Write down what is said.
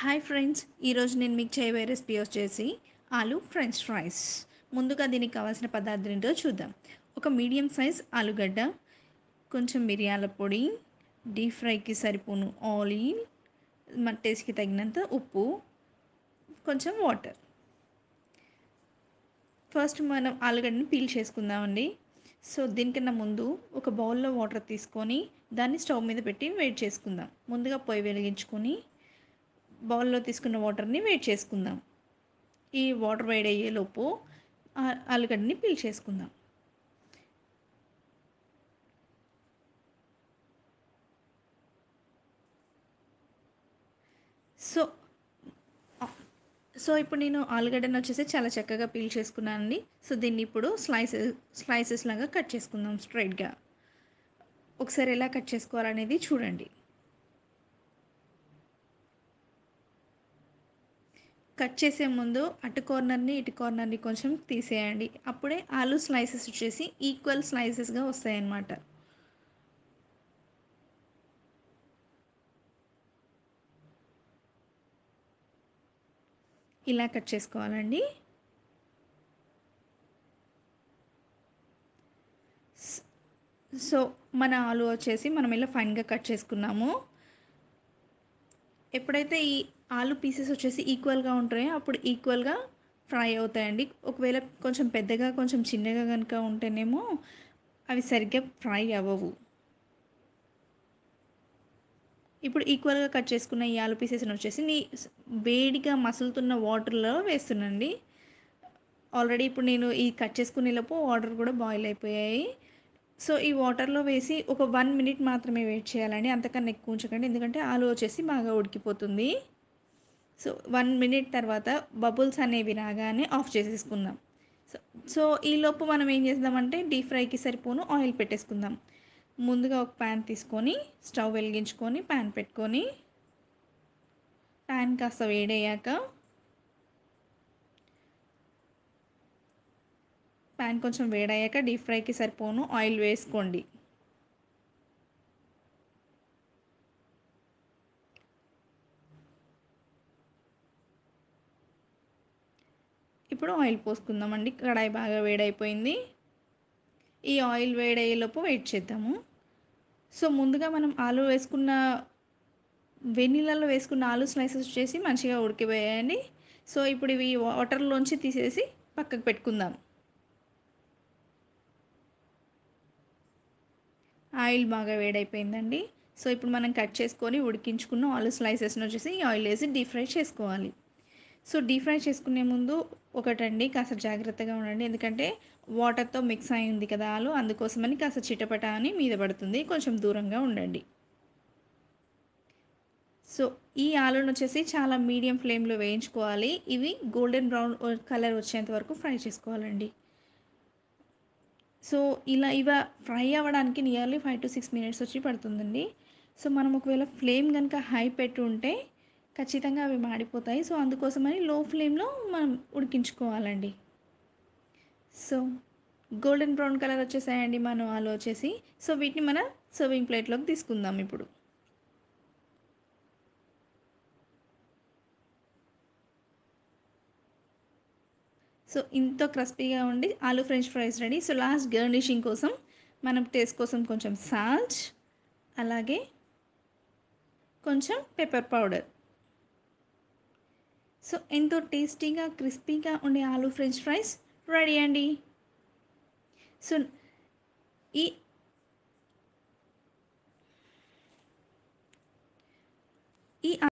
hi friends ఈరోజు నేను మీకు చేయబోయే రెసిపీ వచ్చేసి ఆలు ఫ్రెంచ్ ఫ్రైస్ ముందుగా దీనికి కావాల్సిన పదార్థం ఏంటో చూద్దాం ఒక మీడియం సైజ్ ఆలుగడ్డ కొంచెం మిరియాల పొడి డీప్ ఫ్రైకి సరిపోను ఆయిల్ మన టేస్ట్కి తగినంత ఉప్పు కొంచెం వాటర్ ఫస్ట్ మనం ఆలుగడ్డని పీల్ చేసుకుందామండి సో దీనికన్నా ముందు ఒక బౌల్లో వాటర్ తీసుకొని దాన్ని స్టవ్ మీద పెట్టి వెయిట్ చేసుకుందాం ముందుగా పొయ్యి వెలిగించుకొని బౌల్లో తీసుకున్న వాటర్ని వేడి చేసుకుందాం ఈ వాటర్ అయ్యేలోపు ఆలుగడ్డని పీల్చేసుకుందాం చేసుకుందాం సో సో ఇప్పుడు నేను ఆలుగడ్డను వచ్చేసి చాలా చక్కగా పీల్ చేసుకున్నానండి సో దీన్ని ఇప్పుడు స్లైసెస్ స్లైసెస్ లాగా కట్ చేసుకుందాం స్ట్రైట్గా ఒకసారి ఎలా కట్ చేసుకోవాలనేది చూడండి కట్ చేసే ముందు అటు కార్నర్ని ఇటు కార్నర్ని కొంచెం తీసేయండి అప్పుడే ఆలు స్లైసెస్ వచ్చేసి ఈక్వల్ స్లైసెస్గా వస్తాయన్నమాట ఇలా కట్ చేసుకోవాలండి సో మన ఆలు వచ్చేసి మనం ఇలా ఫైన్గా కట్ చేసుకున్నాము ఎప్పుడైతే ఈ ఆలు పీసెస్ వచ్చేసి ఈక్వల్గా ఉంటాయి అప్పుడు ఈక్వల్గా ఫ్రై అవుతాయండి ఒకవేళ కొంచెం పెద్దగా కొంచెం చిన్నగా కనుక ఉంటేనేమో అవి సరిగ్గా ఫ్రై అవ్వవు ఇప్పుడు ఈక్వల్గా కట్ చేసుకున్న ఈ ఆలు పీసెస్ని వచ్చేసి నీ వేడిగా మసులుతున్న వాటర్లో వేస్తున్నాండి ఆల్రెడీ ఇప్పుడు నేను ఈ కట్ చేసుకునేలోపు వాటర్ కూడా బాయిల్ అయిపోయాయి సో ఈ వాటర్లో వేసి ఒక వన్ మినిట్ మాత్రమే వెయిట్ చేయాలండి అంతకన్నా ఎక్కువ ఉంచకండి ఎందుకంటే ఆలు వచ్చేసి బాగా ఉడికిపోతుంది సో వన్ మినిట్ తర్వాత బబుల్స్ అనేవి రాగానే ఆఫ్ చేసేసుకుందాం సో సో ఈలోపు మనం ఏం చేద్దామంటే డీప్ ఫ్రైకి సరిపోను ఆయిల్ పెట్టేసుకుందాం ముందుగా ఒక ప్యాన్ తీసుకొని స్టవ్ వెలిగించుకొని ప్యాన్ పెట్టుకొని ప్యాన్ కాస్త వేడయ్యాక ప్యాన్ కొంచెం వేడయ్యాక డీప్ ఫ్రైకి సరిపోను ఆయిల్ వేసుకోండి ఇప్పుడు ఆయిల్ పోసుకుందామండి కడాయి బాగా వేడైపోయింది ఈ ఆయిల్ వేడయ్యేలోపు వెయిట్ చేద్దాము సో ముందుగా మనం ఆలు వేసుకున్న వెన్నీళ్ళలో వేసుకున్న ఆలు స్లైసెస్ వచ్చేసి మంచిగా ఉడికిపోయాయండి సో ఇప్పుడు ఇవి వాటర్లోంచి తీసేసి పక్కకు పెట్టుకుందాం ఆయిల్ బాగా వేడైపోయిందండి సో ఇప్పుడు మనం కట్ చేసుకొని ఉడికించుకున్న ఆలు స్లైసెస్ను వచ్చేసి ఆయిల్ వేసి డీప్ ఫ్రై చేసుకోవాలి సో డీప్ ఫ్రై చేసుకునే ముందు ఒకటండి కాస్త జాగ్రత్తగా ఉండండి ఎందుకంటే వాటర్తో మిక్స్ అయింది కదా ఆలు అందుకోసమని కాస్త చిటపట అని మీద పడుతుంది కొంచెం దూరంగా ఉండండి సో ఈ ఆలును వచ్చేసి చాలా మీడియం ఫ్లేమ్లో వేయించుకోవాలి ఇవి గోల్డెన్ బ్రౌన్ కలర్ వచ్చేంత వరకు ఫ్రై చేసుకోవాలండి సో ఇలా ఇవ ఫ్రై అవ్వడానికి nearly five to six minutes వచ్చి పడుతుందండి సో మనం ఒకవేళ ఫ్లేమ్ కనుక హై పెట్టు ఉంటే ఖచ్చితంగా అవి మాడిపోతాయి సో అందుకోసమని లో ఫ్లేమ్లో మనం ఉడికించుకోవాలండి సో గోల్డెన్ బ్రౌన్ కలర్ వచ్చేసాయండి మనం ఆలు వచ్చేసి సో వీటిని మన సర్వింగ్ ప్లేట్లోకి తీసుకుందాం ఇప్పుడు సో ఇంత క్రస్పీగా ఉండి ఆలు French fries ready so last garnishing కోసం మనం టేస్ట్ కోసం కొంచెం సాల్ట్ అలాగే కొంచెం పెప్పర్ పౌడర్ సో ఎంతో టేస్టీగా క్రిస్పీగా ఉండే ఆలూ ఫ్రెంచ్ ఫ్రైస్ రెడీ అండి సో ఈ ఈ